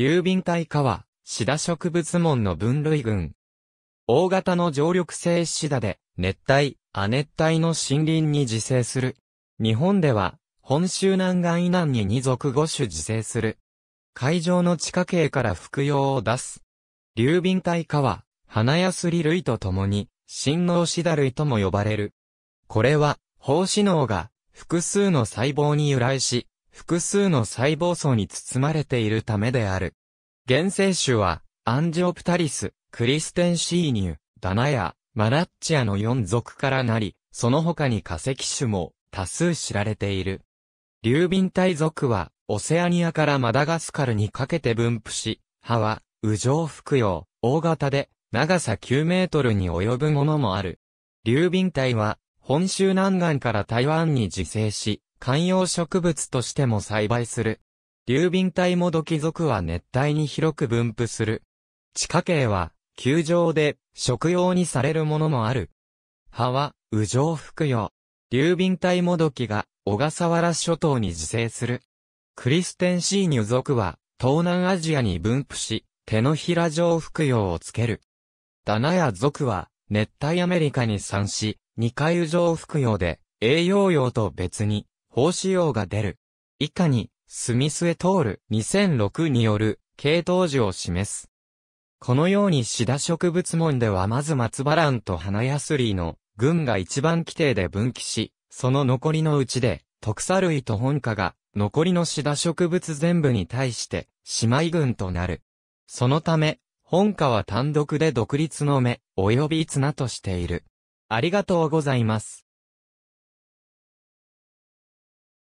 流敏体科は、シダ植物門の分類群。大型の常緑性シダで、熱帯、亜熱帯の森林に自生する。日本では、本州南岸以南に二属五種自生する。海上の地下茎から服用を出す。流敏体科は、花やすり類と共に、新脳シダ類とも呼ばれる。これは、胞子脳が、複数の細胞に由来し、複数の細胞層に包まれているためである。原生種は、アンジオプタリス、クリステンシーニュ、ダナヤ、マラッチアの4属からなり、その他に化石種も多数知られている。流敏体属は、オセアニアからマダガスカルにかけて分布し、葉は、右上服用、大型で、長さ9メートルに及ぶものもある。流敏体は、本州南岸から台湾に自生し、観葉植物としても栽培する。流敏体もどき属は熱帯に広く分布する。地下茎は、球状で、食用にされるものもある。葉は、雨状服用。流敏体もどきが、小笠原諸島に自生する。クリステンシーニュ属は、東南アジアに分布し、手のひら状服用をつける。ダナヤ属は、熱帯アメリカに産し、二回雨状服用で、栄養用と別に、法酬用が出る。以下に、スミスへ通る2006による系統樹を示す。このようにシダ植物門ではまず松バランと花ヤスリの群が一番規定で分岐し、その残りのうちで特砂類と本科が残りのシダ植物全部に対して姉妹群となる。そのため、本科は単独で独立の目、及び綱としている。ありがとうございます。